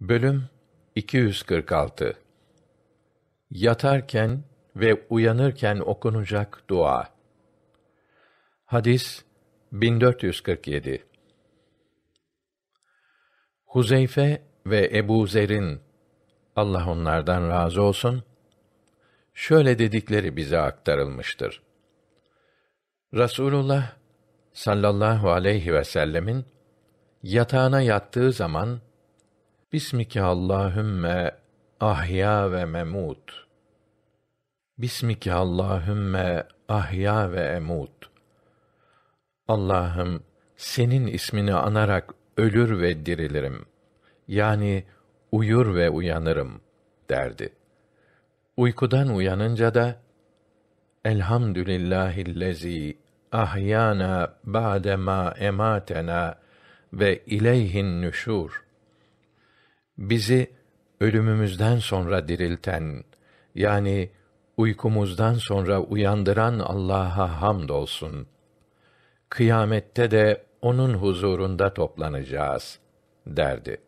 Bölüm 246 Yatarken ve uyanırken okunacak dua. Hadis 1447 Huzeyfe ve Ebu Zer'in Allah onlardan razı olsun şöyle dedikleri bize aktarılmıştır. Rasulullah sallallahu aleyhi ve sellemin yatağına yattığı zaman Bismike Allahümme ahya ve memut. Bismike Allahümme ahya ve emut. Allah'ım senin ismini anarak ölür ve dirilirim. Yani uyur ve uyanırım derdi. Uykudan uyanınca da Elhamdülillahillezî ahyana ba'de ma ematena ve ileyhin nüşur bizi ölümümüzden sonra dirilten yani uykumuzdan sonra uyandıran Allah'a hamdolsun. Kıyamette de onun huzurunda toplanacağız derdi.